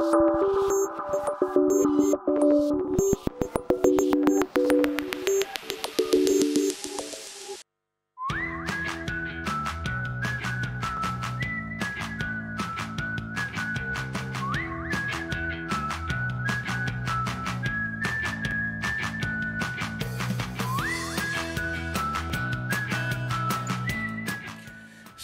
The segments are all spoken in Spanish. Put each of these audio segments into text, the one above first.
Thank you.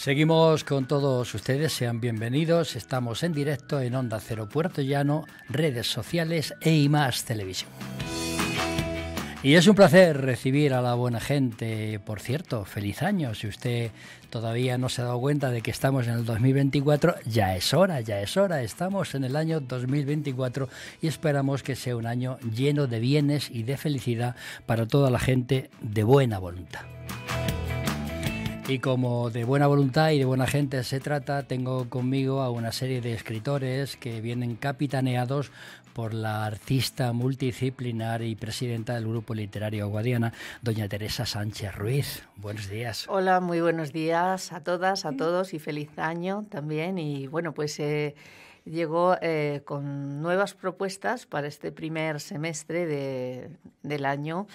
Seguimos con todos ustedes, sean bienvenidos. Estamos en directo en Onda Cero Puerto Llano, redes sociales e más Televisión. Y es un placer recibir a la buena gente. Por cierto, feliz año. Si usted todavía no se ha dado cuenta de que estamos en el 2024, ya es hora, ya es hora. Estamos en el año 2024 y esperamos que sea un año lleno de bienes y de felicidad para toda la gente de buena voluntad. Y como de buena voluntad y de buena gente se trata, tengo conmigo a una serie de escritores que vienen capitaneados por la artista multidisciplinar y presidenta del grupo literario guadiana, doña Teresa Sánchez Ruiz. Buenos días. Hola, muy buenos días a todas, a todos y feliz año también. Y bueno, pues eh, llegó eh, con nuevas propuestas para este primer semestre del año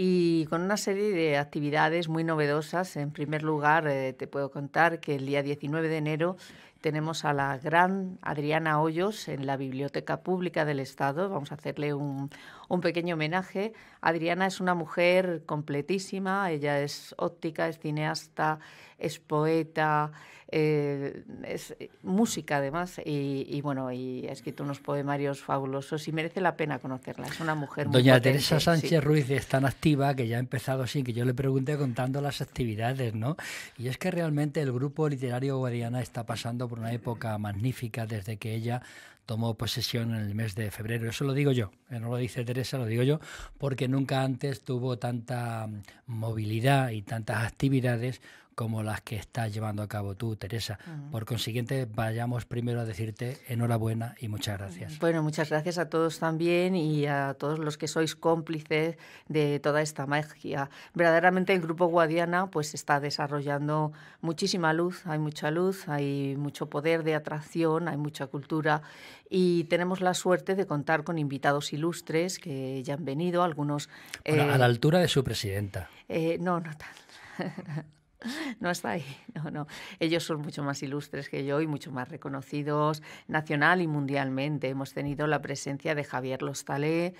y con una serie de actividades muy novedosas. En primer lugar, eh, te puedo contar que el día 19 de enero tenemos a la gran Adriana Hoyos en la Biblioteca Pública del Estado. Vamos a hacerle un, un pequeño homenaje. Adriana es una mujer completísima, ella es óptica, es cineasta, es poeta, eh, es eh, música además y, bueno, y ha escrito unos poemarios fabulosos y merece la pena conocerla. Es una mujer Doña muy Doña Teresa Sánchez Ruiz es tan activa que ya ha empezado así, que yo le pregunté contando las actividades, ¿no? Y es que realmente el grupo literario guadiana está pasando por una época magnífica desde que ella tomó posesión en el mes de febrero. Eso lo digo yo, eh, no lo dice Teresa, lo digo yo, porque nunca antes tuvo tanta mm, movilidad y tantas actividades como las que estás llevando a cabo tú, Teresa. Por consiguiente, vayamos primero a decirte enhorabuena y muchas gracias. Bueno, muchas gracias a todos también y a todos los que sois cómplices de toda esta magia. Verdaderamente el Grupo Guadiana pues está desarrollando muchísima luz, hay mucha luz, hay mucho poder de atracción, hay mucha cultura y tenemos la suerte de contar con invitados ilustres que ya han venido, algunos... Eh, a la altura de su presidenta. Eh, no, no tal. No está ahí, no, no. Ellos son mucho más ilustres que yo y mucho más reconocidos nacional y mundialmente. Hemos tenido la presencia de Javier Lostalé,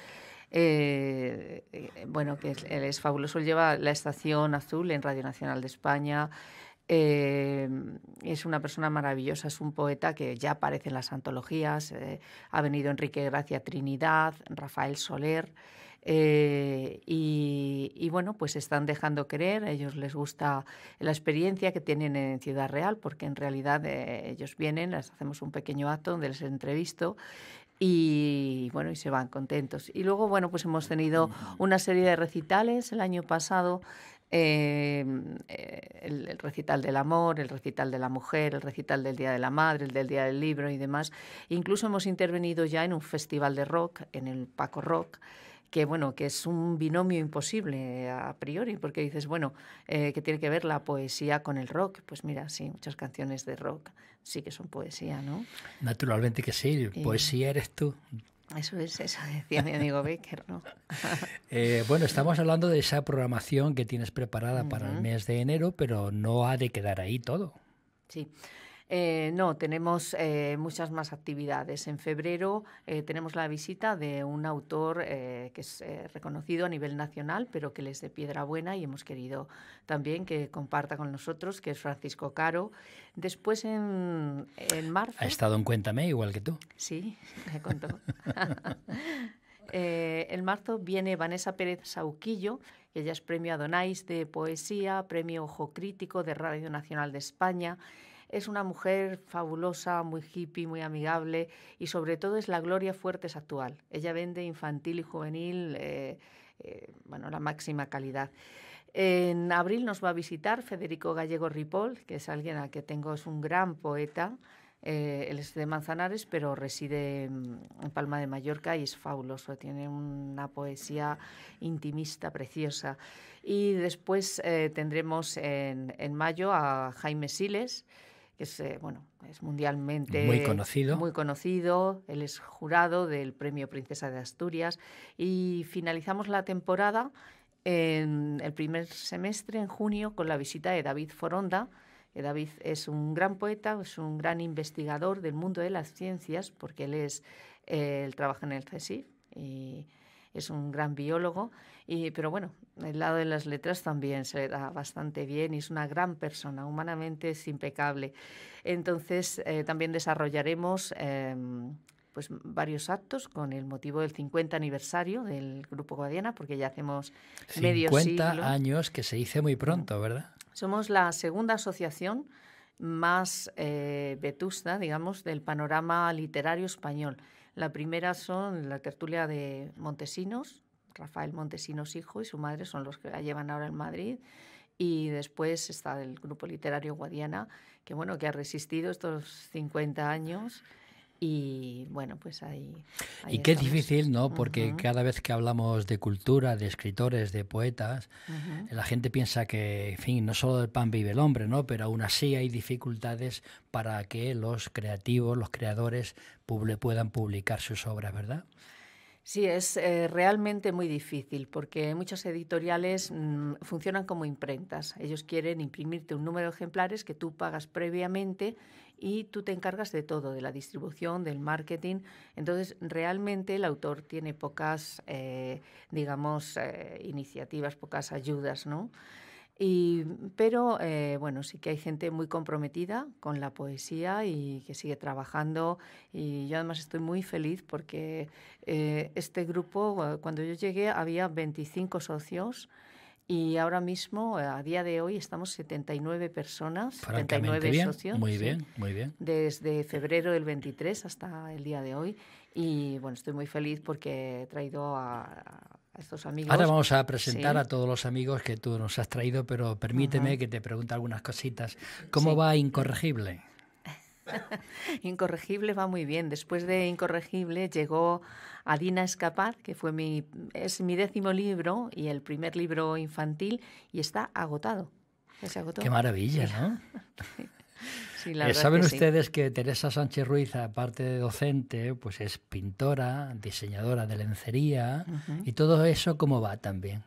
eh, eh, bueno, que es, fabuloso, lleva la estación azul en Radio Nacional de España. Eh, es una persona maravillosa, es un poeta que ya aparece en las antologías. Eh, ha venido Enrique Gracia Trinidad, Rafael Soler. Eh, y, bueno, pues están dejando querer, a ellos les gusta la experiencia que tienen en Ciudad Real, porque en realidad eh, ellos vienen, les hacemos un pequeño acto donde les entrevisto y bueno, y se van contentos. Y luego, bueno, pues hemos tenido una serie de recitales el año pasado. Eh, el, recital del amor, el recital de la mujer, el recital del Día de la Madre, el del Día del Libro y demás. Incluso hemos intervenido ya en un festival de rock, en el Paco Rock, que bueno, que es un binomio imposible a priori, porque dices, bueno, eh, que tiene que ver la poesía con el rock. Pues mira, sí, muchas canciones de rock sí que son poesía, ¿no? Naturalmente que sí, poesía eres tú. Eso es, eso decía mi amigo Baker, ¿no? Eh, bueno, estamos hablando de esa programación que tienes preparada para el mes de enero, pero no ha de quedar ahí todo. Sí. Eh, no, tenemos eh, muchas más actividades. En febrero eh, tenemos la visita de un autor que es reconocido a nivel nacional, pero que les de piedra buena y hemos querido también que comparta con nosotros, que es Francisco Caro. Después en, marzo. Ha estado en Cuéntame, igual que tú. Sí, me contó. en marzo viene Vanessa Pérez Sauquillo, ella es premio Adonais de Poesía, premio Ojo Crítico de Radio Nacional de España. Es una mujer fabulosa, muy hippie, muy amigable y sobre todo es la Gloria Fuertes actual. Ella vende infantil y juvenil, eh, eh, bueno, la máxima calidad. En abril nos va a visitar Federico Gallego Ripoll, que es alguien a que tengo, es un gran poeta. Eh, él es de Manzanares, pero reside en Palma de Mallorca y es fabuloso. Tiene una poesía intimista, preciosa. Y después tendremos en, en, mayo a Jaime Siles que es, eh, bueno, es mundialmente muy conocido. muy conocido. Él es jurado del Premio Princesa de Asturias. Y finalizamos la temporada en el primer semestre, en junio, con la visita de David Foronda. Eh, David es un gran poeta, es un gran investigador del mundo de las ciencias, porque él es, eh, trabaja en el CESIF y es un gran biólogo, y, pero bueno, el lado de las letras también se le da bastante bien y es una gran persona, humanamente es impecable. Entonces, eh, también desarrollaremos... Em, pues varios actos con el motivo del 50 aniversario del Grupo Guadiana, porque ya hacemos medio siglo. años que se dice muy pronto, ¿verdad? Somos la segunda asociación más eh, vetusta, digamos, del panorama literario español. La primera son la tertulia de Montesinos, Rafael Montesinos hijo y su madre son los que la llevan ahora en Madrid. Y después está el grupo literario Guadiana, que bueno, que ha resistido estos 50 años y bueno, pues ahí. y qué difícil, ¿no? Porque cada vez que hablamos de cultura, de escritores, de poetas, la gente piensa que, en fin, no solo del pan vive el hombre, ¿no? Pero aún así hay dificultades para que los creativos, los creadores, puedan publicar sus obras, ¿verdad? Sí, es eh, realmente muy difícil porque muchas editoriales mm, funcionan como imprentas. Ellos quieren imprimirte un número de ejemplares que tú pagas previamente y tú te encargas de todo, de la distribución, del marketing. Entonces, realmente el autor tiene pocas, eh, digamos, eh, iniciativas, pocas ayudas, ¿no? Y, pero eh, bueno, sí que hay gente muy comprometida con la poesía y que sigue trabajando. Y yo además estoy muy feliz porque eh, este grupo, eh, cuando yo llegué, había 25 socios. Y ahora mismo, a día de hoy, estamos 79 personas, 79 socios. Muy bien, muy bien. Desde febrero del 23 hasta el día de hoy. Y bueno, estoy muy feliz porque he traído a Ahora vamos a presentar a todos los amigos que tú nos has traído, pero permíteme que te pregunte algunas cositas. ¿Cómo va Incorregible? Incorregible va muy bien. Después de Incorregible llegó Adina Escapaz, que fue mi, es mi décimo libro y el primer libro infantil, y está agotado. Qué maravilla, ¿no? Eh, Saben ustedes que Teresa Sánchez Ruiz, aparte de docente, pues es pintora, diseñadora de lencería y todo eso cómo va también.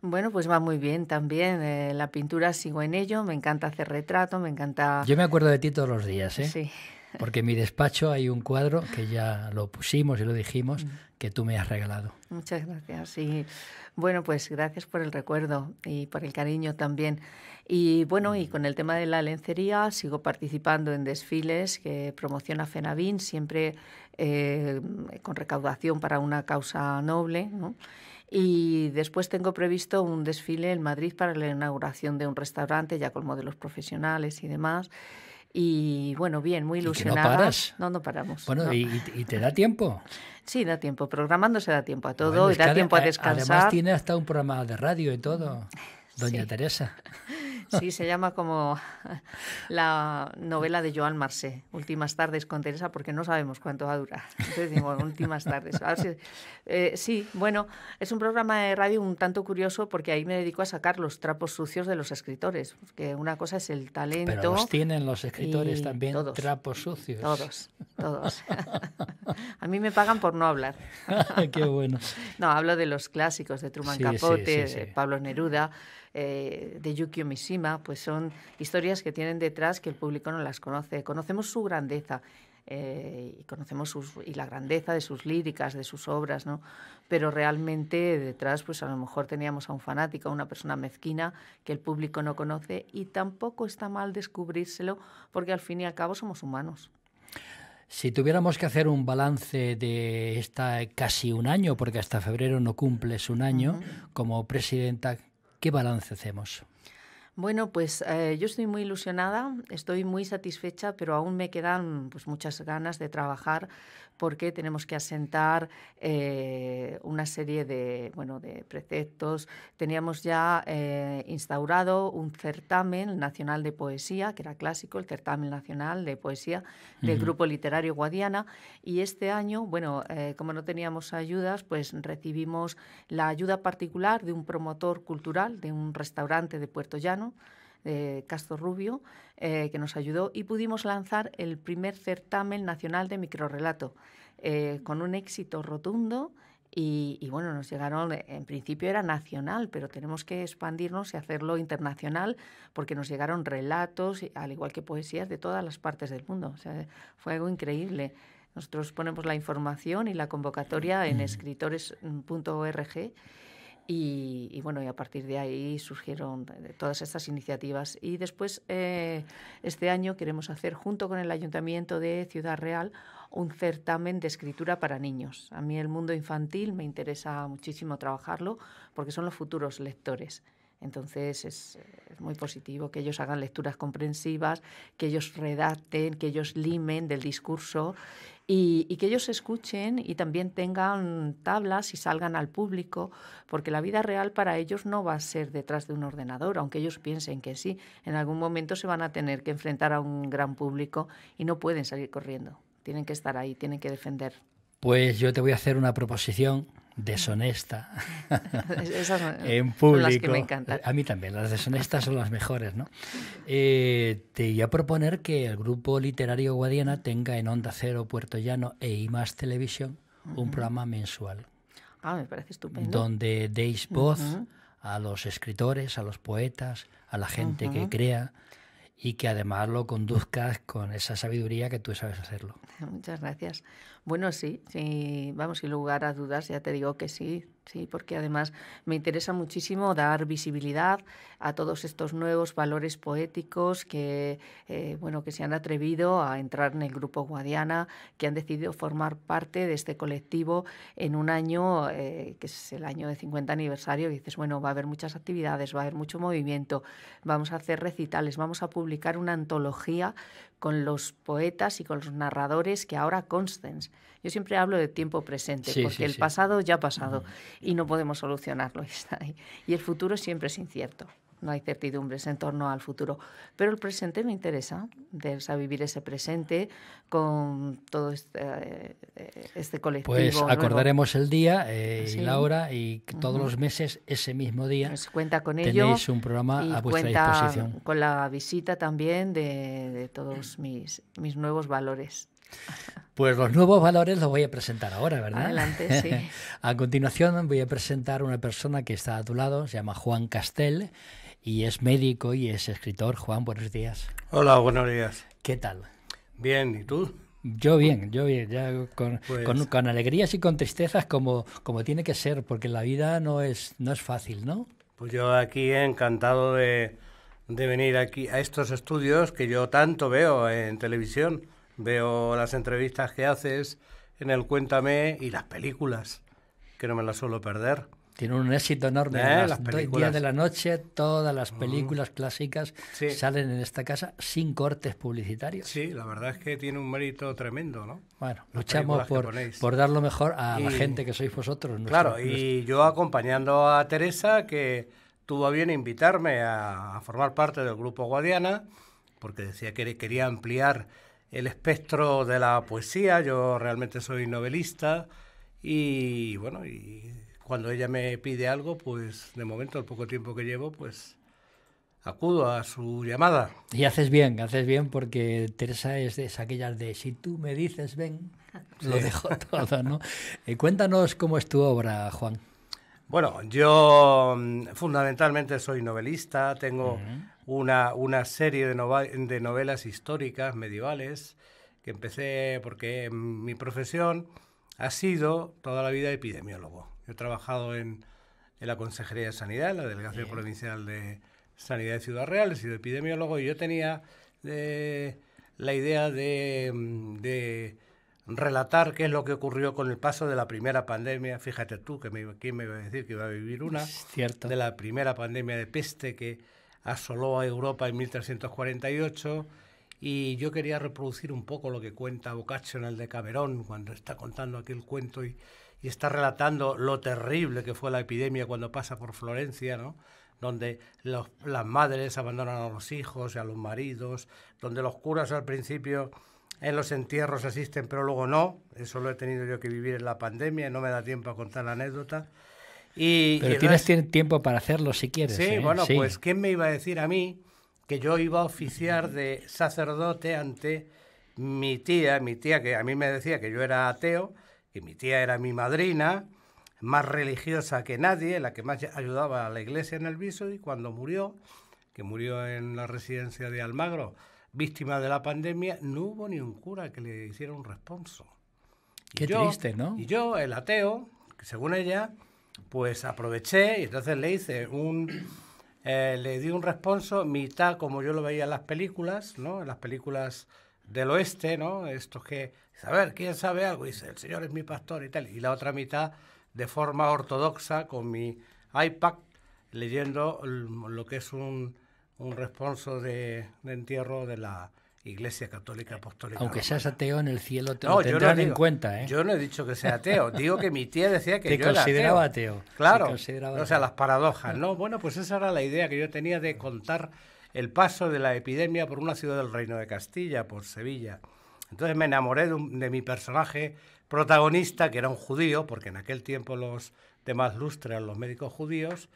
Bueno, pues va muy bien también. Eh, la pintura sigo en ello, me encanta hacer retrato, me encanta... Yo me acuerdo de ti todos los días, ¿eh? Sí. Porque en mi despacho hay un cuadro que ya lo pusimos y lo dijimos, mm. que tú me has regalado. Muchas gracias. Y bueno, pues gracias por el recuerdo y por el cariño también. Y bueno, y mm. con el tema de la lencería sigo participando en desfiles que promociona FENAVIN, siempre eh, con recaudación para una causa noble. Y después tengo previsto un desfile en Madrid para la inauguración de un restaurante, ya con modelos profesionales y demás. Y bueno, bien, muy ilusionada. no, paras? no, paramos. Bueno, ¿y, te da tiempo? Sí, da tiempo. Programándose da tiempo a todo y da tiempo a descansar. Además, tiene hasta un programa de radio y todo, mm, Doña Teresa. Sí, se llama como la novela de Joan Marcé, Últimas tardes con Teresa, porque no sabemos cuánto va a durar. Entonces digo, Últimas tardes. Eh, sí, bueno, es un programa de radio un tanto curioso porque ahí me dedico a sacar los trapos sucios de los escritores, porque una cosa es el talento. Pero los tienen los escritores también trapos sucios. Todos, todos. a mí me pagan por no hablar. Qué bueno. No, hablo de los clásicos, de Truman Capote, de Pablo Neruda. Eh, de Yukio Mishima, pues son historias que tienen detrás que el público no las conoce. Conocemos su grandeza, eh, y conocemos sus, y la grandeza de sus líricas, de sus obras, ¿no? Pero realmente detrás, pues a lo mejor teníamos a un fanático, a una persona mezquina que el público no conoce y tampoco está mal descubrírselo porque al fin y al cabo somos humanos. Si tuviéramos que hacer un balance de esta casi un año, porque hasta febrero no cumples un año como presidenta, ¿Qué balance hacemos? Bueno, pues eh, yo estoy muy ilusionada, estoy muy satisfecha, pero aún me quedan pues, muchas ganas de trabajar porque tenemos que asentar eh, una serie de, preceptos. Teníamos ya eh, instaurado un certamen nacional de poesía, que era clásico, el certamen nacional de poesía del Grupo Literario Guadiana, y este año, bueno, eh, como no teníamos ayudas, pues recibimos la ayuda particular de un promotor cultural, de un restaurante de Puerto Llano, de Castro Rubio, eh, que nos ayudó y pudimos lanzar el primer certamen nacional de microrrelato, eh, con un éxito rotundo. Y, y, bueno, nos llegaron, en principio era nacional, pero tenemos que expandirnos y hacerlo internacional porque nos llegaron relatos, al igual que poesías, de todas las partes del mundo. O sea, fue algo increíble. Nosotros ponemos la información y la convocatoria en mm. escritores.org y, bueno, y a partir de ahí surgieron todas estas iniciativas. Y después, eh, este año queremos hacer, junto con el Ayuntamiento de Ciudad Real, un certamen de escritura para niños. A mí el mundo infantil me interesa muchísimo trabajarlo porque son los futuros lectores. Entonces es, muy positivo que ellos hagan lecturas comprensivas, que ellos redacten, que ellos limen del discurso y, y, que ellos escuchen y también tengan tablas y salgan al público, porque la vida real para ellos no va a ser detrás de un ordenador, aunque ellos piensen que sí. En algún momento se van a tener que enfrentar a un gran público y no pueden salir corriendo. Tienen que estar ahí, tienen que defender. Pues yo te voy a hacer una proposición deshonesta en público. A mí también, las deshonestas son las mejores, ¿no? Eh, te iba a proponer que el grupo literario Guadiana tenga en Onda Cero, Puerto Llano e IMAS Televisión un programa mensual. Ah, me parece estupendo. Donde deis voz a los escritores, a los poetas, a la gente que crea y que además lo conduzcas con esa sabiduría que tú sabes hacerlo. Muchas gracias. Bueno, sí, sí vamos, sin lugar a dudas, ya te digo que sí, Sí, porque además me interesa muchísimo dar visibilidad a todos estos nuevos valores poéticos que, eh, bueno, que se han atrevido a entrar en el grupo Guadiana, que han decidido formar parte de este colectivo en un año eh, que es el año de 50 aniversario. dices, bueno, va a haber muchas actividades, va a haber mucho movimiento, vamos a hacer recitales, vamos a publicar una antología con los poetas y con los narradores que ahora constens. Yo siempre hablo de tiempo presente, porque el pasado ya ha pasado y no podemos solucionarlo. Y el futuro siempre es incierto no hay certidumbres en torno al futuro. Pero el presente me interesa, de, vivir ese presente con todo este, eh, este colectivo. Pues acordaremos el día eh, y la hora y todos los meses, ese mismo día, pues cuenta con ello, tenéis un programa a vuestra disposición. Con la visita también de, todos mis, mis nuevos valores. Pues los nuevos valores los voy a presentar ahora, ¿verdad? Adelante, sí. a continuación voy a presentar una persona que está a tu lado, se llama Juan Castel y es médico y es escritor. Juan, buenos días. Hola, buenos días. ¿Qué tal? Bien, ¿y tú? Yo bien, yo bien, pues con, alegrías y con tristezas como, como tiene que ser, porque la vida no es, no es fácil, ¿no? Pues yo aquí encantado de, de venir aquí a estos estudios que yo tanto veo en televisión. Veo las entrevistas que haces en el Cuéntame y las películas, que no me las suelo perder. Tiene un éxito enorme. Eh, las, de la noche, todas las mm. películas clásicas salen en esta casa sin cortes publicitarios. Sí, la verdad es que tiene un mérito tremendo, ¿no? Bueno, luchamos por, por dar lo mejor a la gente que sois vosotros. claro, y yo acompañando a Teresa, que tuvo bien invitarme a, a formar parte del grupo Guadiana, porque decía que quería ampliar el espectro de la poesía. Yo realmente soy novelista y, bueno, y cuando ella me pide algo, pues de momento, el poco tiempo que llevo, pues acudo a su llamada. Y haces bien, haces bien porque Teresa es de aquellas de si tú me dices ven, lo dejo todo, ¿no? Eh, cuéntanos cómo es tu obra, Juan. Bueno, yo mm, fundamentalmente soy novelista, tengo una, una, serie de, de, novelas históricas medievales que empecé porque mi profesión ha sido toda la vida epidemiólogo. He trabajado en, la Consejería de Sanidad, en la Delegación Provincial de Sanidad de Ciudad Real, he sido epidemiólogo y yo tenía eh, la idea mm, de, relatar qué es lo que ocurrió con el paso de la primera pandemia. Fíjate tú, que me, ¿quién me iba a decir que iba a vivir una? De la primera pandemia de peste que asoló a Europa en 1348. Y yo quería reproducir un poco lo que cuenta Boccaccio en el de Camerón, cuando está contando aquel cuento y y está relatando lo terrible que fue la epidemia cuando pasa por Florencia, ¿no? donde las madres abandonan a los hijos y a los maridos, donde los curas al principio en los entierros asisten, pero luego no. Eso lo he tenido yo que vivir en la pandemia y no me da tiempo a contar la anécdota. Y, pero tienes tiempo para hacerlo si quieres. Sí, ¿eh? bueno, pues ¿quién me iba a decir a mí que yo iba a oficiar de sacerdote ante mi tía, mi tía que a mí me decía que yo era ateo, mi tía era mi madrina, más religiosa que nadie, la que más ayudaba a la iglesia en el viso, y cuando murió, que murió en la residencia de Almagro, víctima de la pandemia, no hubo ni un cura que le hiciera un responso. Qué triste, ¿no? Y yo, el ateo, según ella, pues aproveché y entonces le hice un... Eh, le di un responso mitad como yo lo veía en las películas, ¿no? En las películas del oeste, ¿no? Estos que a ver, ¿quién sabe algo? dice, el Señor es mi pastor y tal. Y la otra mitad, de forma ortodoxa, con mi iPad, leyendo lo que es un, un responso de, de entierro de la Iglesia Católica Apostólica. Aunque seas ateo en el cielo, te lo tendrán en cuenta. ¿eh? Yo no he dicho que sea ateo, digo que mi tía decía que te yo consideraba era ateo. Claro, o sea, las paradojas, ¿no? Bueno, pues esa era la idea que yo tenía de contar el paso de la epidemia por una ciudad del Reino de Castilla, por Sevilla. Entonces me enamoré de, mi personaje protagonista, que era un judío, porque en aquel tiempo los demás eran los médicos judíos,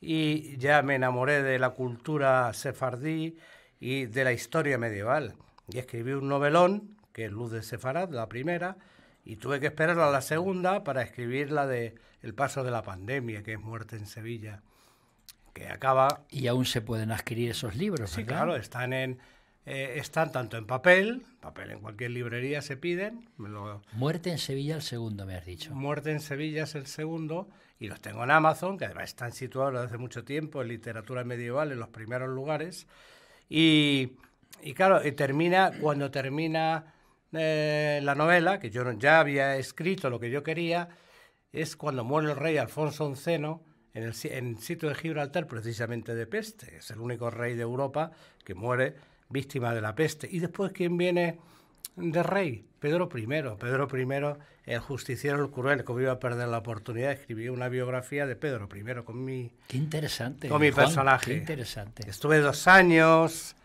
y ya me enamoré de la cultura sefardí y de la historia medieval. Y escribí un novelón, que es Luz de Sefarad, la primera, y tuve que esperar a la segunda para escribir la de El paso de la pandemia, que es Muerte en Sevilla, que acaba... Y aún se pueden adquirir esos libros, Sí, claro, están en eh, están tanto en papel, papel en cualquier librería se piden. Muerte en Sevilla el segundo, me has dicho. Muerte en Sevilla es el segundo y los tengo en Amazon, que además están situados desde mucho tiempo en literatura medieval en los primeros lugares. Y, claro, y termina cuando termina eh, la novela, que yo ya había escrito lo que yo quería, es cuando muere el rey Alfonso XI en el, en el sitio de Gibraltar, precisamente de peste. Es el único rey de Europa que muere víctima de la peste. Y después, ¿quién viene de rey? Pedro I. Pedro I, el justiciero, el cruel, que iba a perder la oportunidad, escribí una biografía de Pedro I con mi, qué interesante, con mi personaje. interesante. Estuve dos años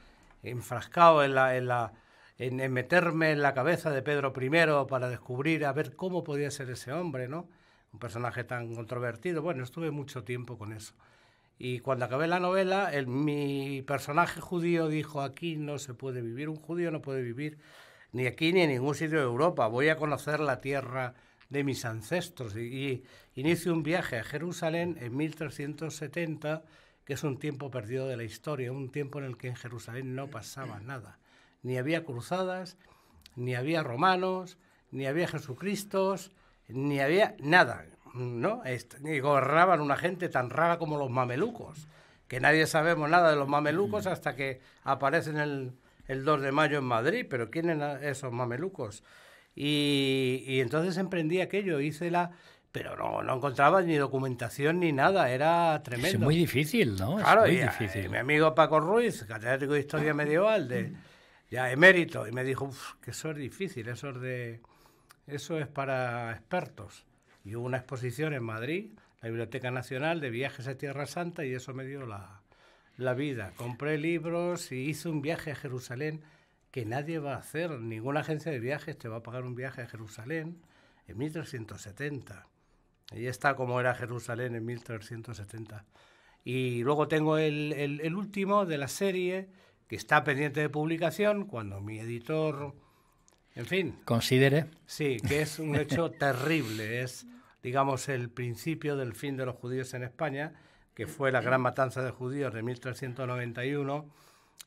enfrascado en la... En la en, meterme en la cabeza de Pedro I para descubrir a ver cómo podía ser ese hombre, ¿no? Un personaje tan controvertido. Bueno, estuve mucho tiempo con eso. Y cuando acabé la novela, el, mi personaje judío dijo, aquí no se puede vivir, un judío no puede vivir ni aquí ni en ningún sitio de Europa, voy a conocer la tierra de mis ancestros. Y, y inicio un viaje a Jerusalén en 1370, que es un tiempo perdido de la historia, un tiempo en el que en Jerusalén no pasaba nada. Ni había cruzadas, ni había romanos, ni había Jesucristos, ni había nada. ¿no? Y gobernaban una gente tan rara como los mamelucos, que nadie sabemos nada de los mamelucos mm. hasta que aparecen el, el 2 de mayo en Madrid, pero ¿quiénes son esos mamelucos? Y, entonces emprendí aquello, hice la... Pero no, encontraba ni documentación ni nada, era tremendo. Es muy difícil, ¿no? Claro, es difícil. mi amigo Paco Ruiz, catedrático de Historia mm. Medieval, de, mm. ya emérito, y me dijo, Uf, que eso es difícil, eso de, eso es para expertos y hubo una exposición en Madrid, la Biblioteca Nacional de Viajes a Tierra Santa y eso me dio la, vida. Compré libros y hice un viaje a Jerusalén que nadie va a hacer, ninguna agencia de viajes te va a pagar un viaje a Jerusalén en 1370. Ahí está como era Jerusalén en 1370. Y luego tengo el, el último de la serie que está pendiente de publicación cuando mi editor en fin, considere. Sí, que es un hecho terrible, es, digamos, el principio del fin de los judíos en España, que fue la gran matanza de judíos de 1391.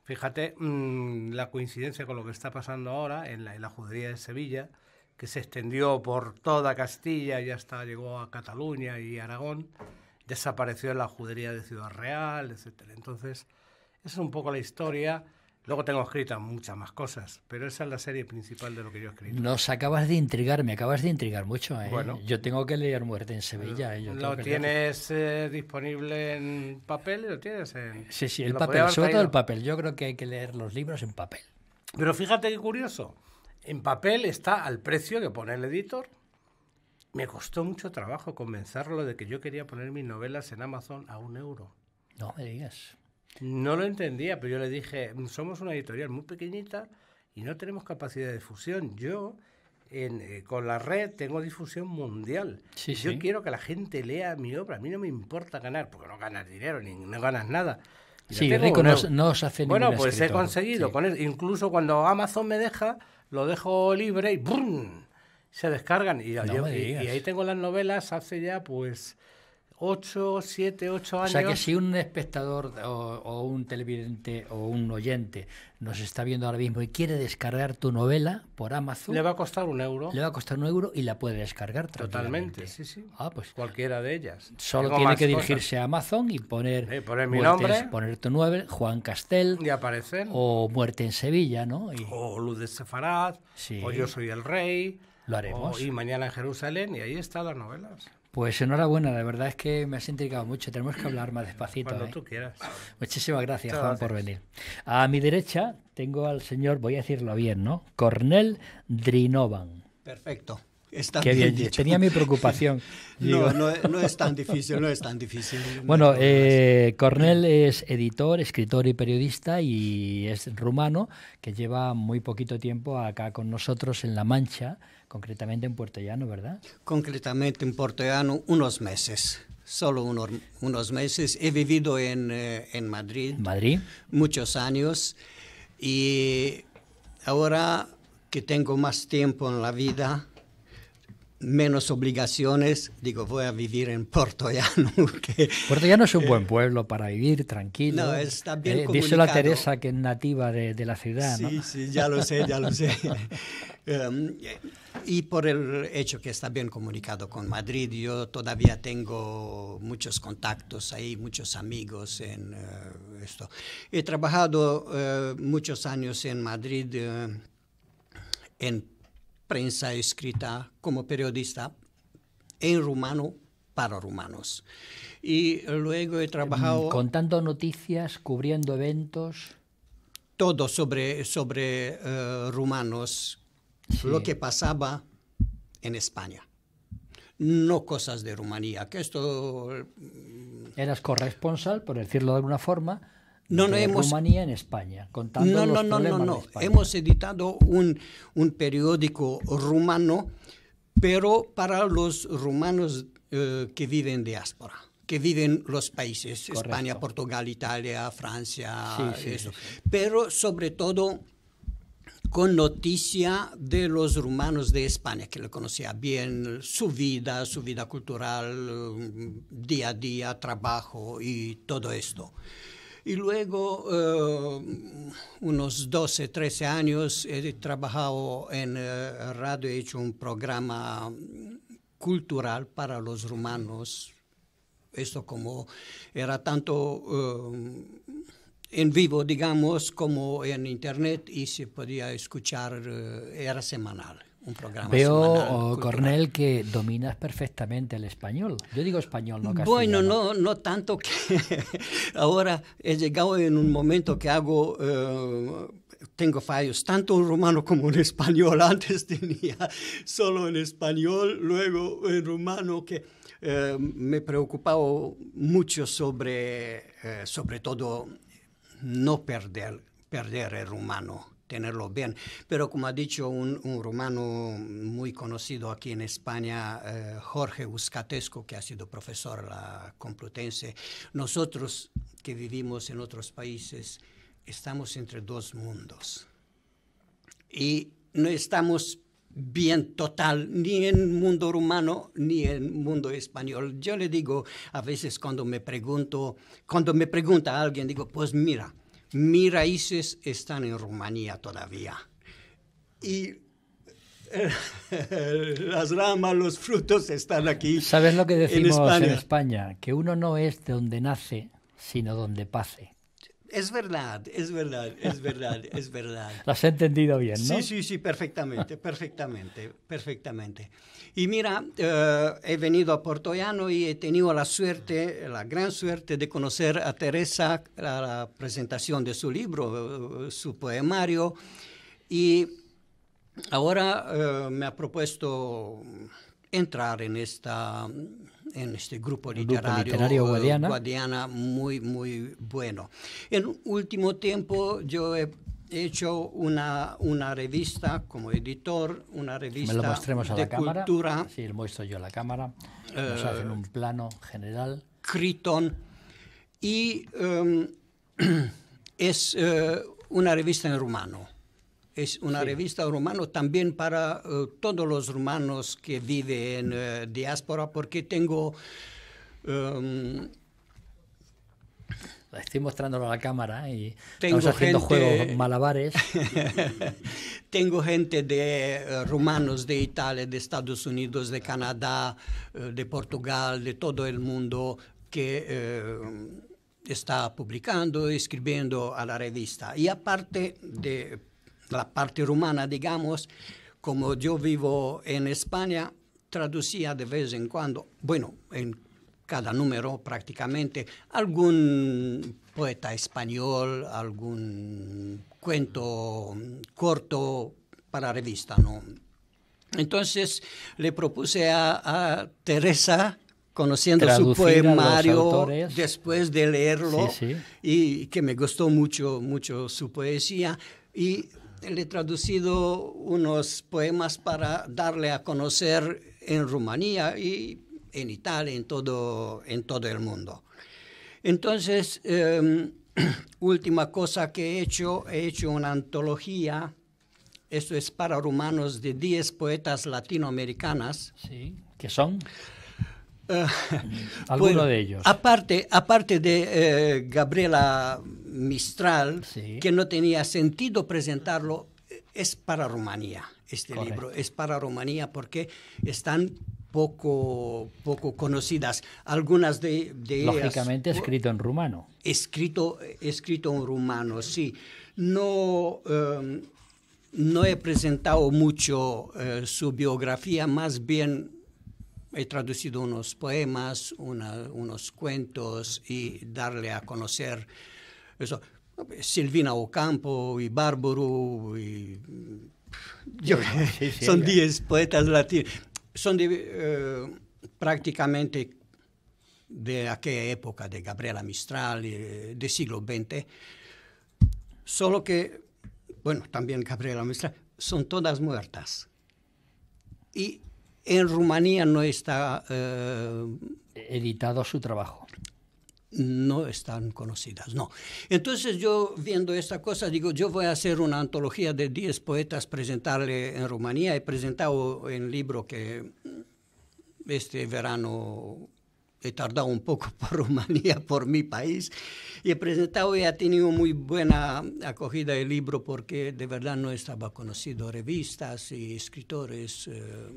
Fíjate mm, la coincidencia con lo que está pasando ahora en la, judería de Sevilla, que se extendió por toda Castilla y hasta llegó a Cataluña y Aragón. Desapareció en la judería de Ciudad Real, etcétera... Entonces, es un poco la historia Luego tengo escritas muchas más cosas, pero esa es la serie principal de lo que yo he escrito. Nos acabas de intrigar, me acabas de intrigar mucho. ¿eh? Bueno, yo tengo que leer Muerte en Sevilla. ¿eh? lo tienes eh, disponible en papel, lo tienes en... Sí, sí, el papel, sobre el papel. Yo creo que hay que leer los libros en papel. Pero fíjate qué curioso. En papel está al precio que pone el editor. Me costó mucho trabajo convencerlo de que yo quería poner mis novelas en Amazon a un euro. No me digas. No lo entendía, pero yo le dije, somos una editorial muy pequeñita y no tenemos capacidad de difusión. Yo en, eh, con la red tengo difusión mundial. yo quiero que la gente lea mi obra. A mí no me importa ganar, porque no ganas dinero ni no ganas nada. sí, rico no, os hace Bueno, pues he conseguido. Con Incluso cuando Amazon me deja, lo dejo libre y ¡Bum! Se descargan. y ahí tengo las novelas hace ya, pues, 8, 7, 8 años. O sea que si un espectador o, un televidente o un oyente nos está viendo ahora mismo y quiere descargar tu novela por Amazon. Le va a costar un euro. Le va a costar un euro y la puede descargar Totalmente, sí, sí. Ah, pues Cualquiera de ellas. Solo tiene que dirigirse a Amazon y poner. Eh, poner mi nombre. Poner tu novela, Juan Castel. Y aparecer. O Muerte en Sevilla, ¿no? Y, o Luz de Sefarad. O Yo soy el Rey. Lo haremos. O, y Mañana en Jerusalén. Y ahí están las novelas. Pues enhorabuena, la verdad es que me has intrigado mucho. Tenemos que hablar más despacito. Cuando ¿eh? tú quieras. Muchísimas gracias, Juan, por venir. A mi derecha tengo al señor, voy a decirlo bien, ¿no? Cornel Drinovan. Perfecto. Está bien, tenía mi preocupación. no, no, es tan difícil, no es tan difícil. Bueno, eh, Cornel es editor, escritor y periodista y es rumano que lleva muy poquito tiempo acá con nosotros en La Mancha concretamente en Puerto ¿verdad? Concretamente en Puerto unos meses, solo unos, meses. He vivido en, eh, Madrid, Madrid muchos años y ahora que tengo más tiempo en la vida, menos obligaciones, digo, voy a vivir en Puerto Llano. Puerto Llano es un eh, buen pueblo para vivir tranquilo. No, bien eh, Dice la Teresa que es nativa de, la ciudad. Sí, ¿no? sí, ya lo sé, ya lo sé. Um, y por el hecho que está bien comunicado con Madrid, yo todavía tengo muchos contactos ahí, muchos amigos en eh, esto. He trabajado muchos años en Madrid, en prensa escrita como periodista en rumano para rumanos. Y luego he trabajado... Mm, contando noticias, cubriendo eventos. Todo sobre, sobre eh, rumanos, lo que pasaba en España. No cosas de Rumanía, que esto... Mm, Eras corresponsal, por decirlo de alguna forma, no, no hemos... Rumanía en España, no, no, no, no, Hemos editado un, periódico rumano, pero para los rumanos eh, que viven diáspora, que viven los países, España, Portugal, Italia, Francia, eso. Pero sobre todo con noticia de los rumanos de España, que le conocía bien, su vida, su vida cultural, día a día, trabajo y todo esto. Y luego, eh, unos 12, 13 años, he trabajado en radio eh, radio, he hecho un programa cultural para los rumanos. Esto como era tanto eh, en vivo, digamos, como en internet y se podía escuchar, era semanal programa. Veo, oh, Cornel, que dominas perfectamente el español. Yo digo español, no castellano. Bueno, no, no tanto que ahora he llegado en un momento que hago... Eh, tengo fallos tanto en rumano como en español. Antes tenía solo en español, luego en rumano que eh, me preocupaba mucho sobre, eh, sobre todo, no perder, perder el rumano tenerlo bien. Pero como ha dicho un, un rumano muy conocido aquí en España, eh, Jorge Buscatesco, que ha sido profesor la Complutense, nosotros que vivimos en otros países estamos entre dos mundos. Y no estamos bien total, ni en mundo romano ni en mundo español. Yo le digo a veces cuando me pregunto, cuando me pregunta alguien, digo, pues mira, mis raíces están en Rumanía todavía. Y eh, las ramas, los frutos están aquí. ¿Sabes lo que decimos en España? en España? Que uno no es de donde nace, sino donde pase. Es verdad, es verdad, es verdad, es verdad. Las he entendido bien, ¿no? Sí, sí, sí, perfectamente, perfectamente, perfectamente. Y mira, eh, he venido a Portoyano y he tenido la suerte, la gran suerte de conocer a Teresa a la presentación de su libro, su poemario. Y ahora eh, me ha propuesto entrar en esta en este grupo literario, eh, guadiana. muy, muy bueno. En último tiempo yo he hecho una, una revista como editor, una revista de cultura. Sí, muestro yo a la cámara. Nos eh, hacen un plano general. Criton. Y em, es eh, una revista en rumano es una revista rumano también para eh, todos los rumanos que viven en eh, diáspora, porque tengo... Em, estoy mostrándolo a la cámara y tengo estamos haciendo gente, juegos malabares. tengo gente de eh, rumanos de Italia, de Estados Unidos, de Canadá, de Portugal, de todo el mundo que está publicando, escribiendo a la revista. Y aparte de la parte rumana, digamos, como yo vivo en España, traducía de vez en cuando, bueno, en cada número prácticamente, algún poeta español, algún cuento corto para revista, ¿no? Entonces le propuse a, Teresa, conociendo su poemario después de leerlo, y que me gustó mucho, mucho su poesía, y le he traducido unos poemas para darle a conocer en Rumanía y en Italia, en todo, en todo el mundo. Entonces, em, última cosa que he hecho, he hecho una antología, esto es para rumanos, de 10 poetas latinoamericanas. Sí, ¿qué son? Eh, de ellos. Aparte, aparte de eh, Gabriela Mistral, que no tenía sentido presentarlo, es para Rumanía, este libro, es para Rumanía porque están poco, poco conocidas. Algunas de, ellas... Lógicamente escrito en rumano. Escrito, escrito en rumano, sí. No, em, no he presentado mucho eh, su biografía, más bien he traducido unos poemas, unos cuentos y darle a conocer eso, Silvina Ocampo y Bárbaro son diez poetas latinos. Son eh, prácticamente de aquella época de Gabriela Mistral, eh, del siglo XX. Solo que, bueno, también Gabriela Mistral, son todas muertas. Y en Rumanía no está... Eh, Editado su trabajo no están conocidas, no. Entonces yo viendo esta cosa digo, yo voy a hacer una antología de 10 poetas, presentarle en Rumanía, he presentado en libro que mm, este verano he tardado un poco por Rumanía, por mi país, y he presentado y ha tenido muy buena acogida el libro porque de verdad no estaba conocido, revistas y escritores. Eh,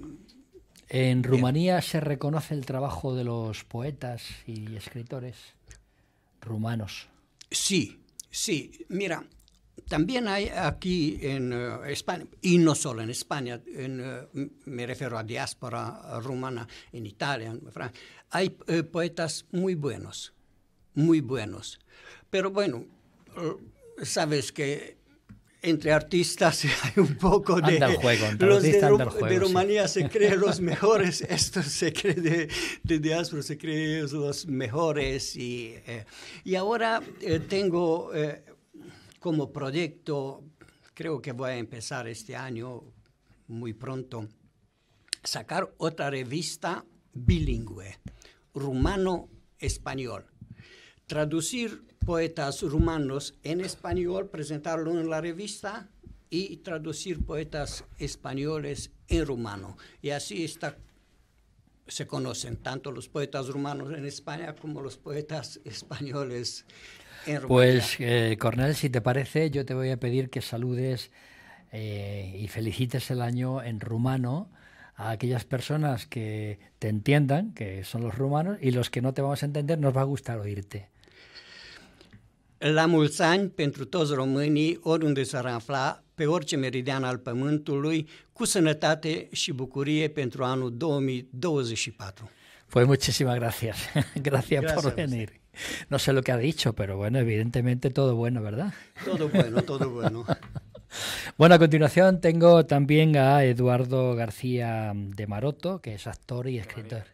en Rumanía se reconoce el trabajo de los poetas y escritores rumanos. Sí, sí. Mira, también hay aquí en eh, España, y no solo en España, eh, me refiero a diáspora rumana en Italia, hay eh, poetas muy buenos, muy buenos. Pero bueno, sabes que entre artistas hay un poco de... juego, entre los de, Rumanía se creen los mejores, esto se cree de, de, diáspora, se creen los mejores. Y, eh, y ahora eh, tengo eh, como proyecto, creo que voy a empezar este año muy pronto, sacar otra revista bilingüe, rumano-español. Traducir poetas rumanos en español, presentarlo en la revista y traducir poetas españoles en rumano. Y así está, se conocen tanto los poetas rumanos en España como los poetas españoles en rumano Pues eh, Cornel, si te parece, yo te voy a pedir que saludes eh, y felicites el año en rumano a aquellas personas que te entiendan, que son los rumanos, y los que no te vamos a entender, nos va a gustar oírte. La mulți ani pentru toți românii, oriunde se ar pe orice meridian al Pământului, cu sănătate și bucurie pentru anul 2024. Pues muchísimas gracias. gracias, gracias por venir. No sé lo que ha dicho, pero bueno, evidentemente todo bueno, ¿verdad? Todo bueno, todo bueno. Bueno, a continuación tengo también a Eduardo García de Maroto, que es actor y escritor.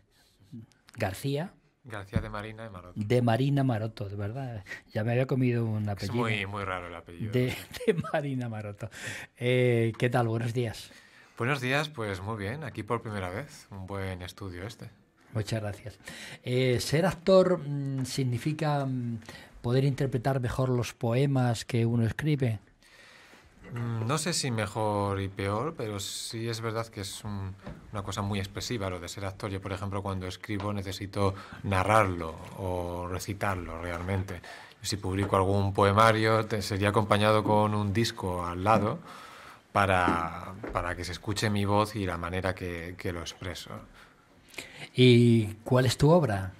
García García de Marina Maroto. De Marina Maroto, de verdad. Ya me había comido un apellido. Es muy, raro el apellido. De, Marina Maroto. Eh, ¿Qué tal? Buenos días. Buenos días, pues muy bien. Aquí por primera vez. Un buen estudio este. Muchas gracias. Eh, ser actor mm, significa mm, poder interpretar mejor los poemas que uno escribe. Mm, no sé si mejor y peor, pero sí es verdad que es una cosa muy expresiva lo de ser actor. Yo, por ejemplo, cuando escribo necesito narrarlo o recitarlo realmente. Si publico algún poemario, sería acompañado con un disco al lado para, que se escuche mi voz y la manera que lo expreso. ¿Y cuál es tu obra?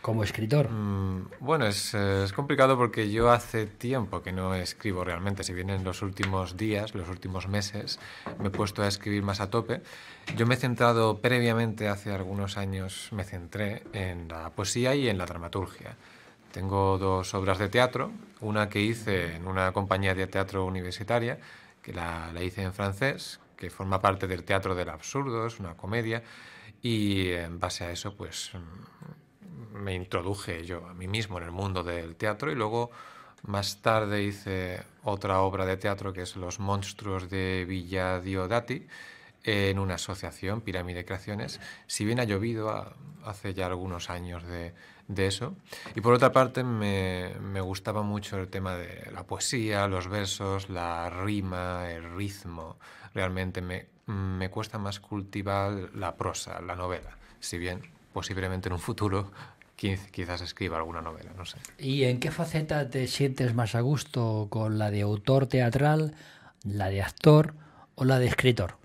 como escritor? Mm, bueno, eh, es, complicado porque yo hace tiempo que no escribo realmente. Si bien en los últimos días, los últimos meses, me he puesto a escribir más a tope. Yo me he centrado previamente, hace algunos años, me centré en la poesía y en la dramaturgia. Tengo dos obras de teatro, una que hice en una compañía de teatro universitaria, que la, la hice en francés, que forma parte del teatro del absurdo, es una comedia, y en base a eso, pues me introduje yo a mí mismo en el mundo del teatro y luego más tarde hice otra obra de teatro que es Los monstruos de Villa Diodati en una asociación, Pirámide Creaciones, si bien ha llovido ah, hace ya algunos años de, eso. Y por otra parte me, gustaba mucho el tema de la poesía, los versos, la rima, el ritmo. Realmente me, me cuesta más cultivar la prosa, la novela, si bien posiblemente en un futuro quizás escriba alguna novela, no sé. ¿Y en qué faceta te sientes más a gusto? ¿Con la de autor teatral, la de actor o la de escritor?